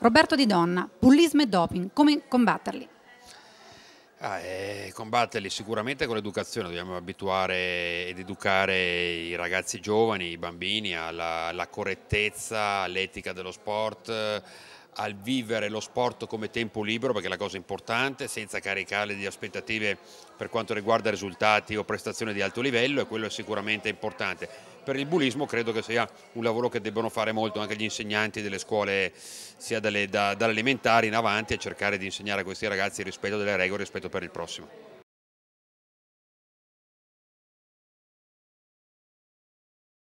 Roberto Di Donna, bullismo e doping, come combatterli? Ah, eh, combatterli sicuramente con l'educazione, dobbiamo abituare ed educare i ragazzi giovani, i bambini alla, alla correttezza, all'etica dello sport, al vivere lo sport come tempo libero, perché è la cosa importante, senza caricarle di aspettative per quanto riguarda risultati o prestazioni di alto livello e quello è sicuramente importante. Per il bullismo credo che sia un lavoro che debbano fare molto anche gli insegnanti delle scuole, sia dalle, da, dall'elementare in avanti, a cercare di insegnare a questi ragazzi il rispetto delle regole e rispetto per il prossimo.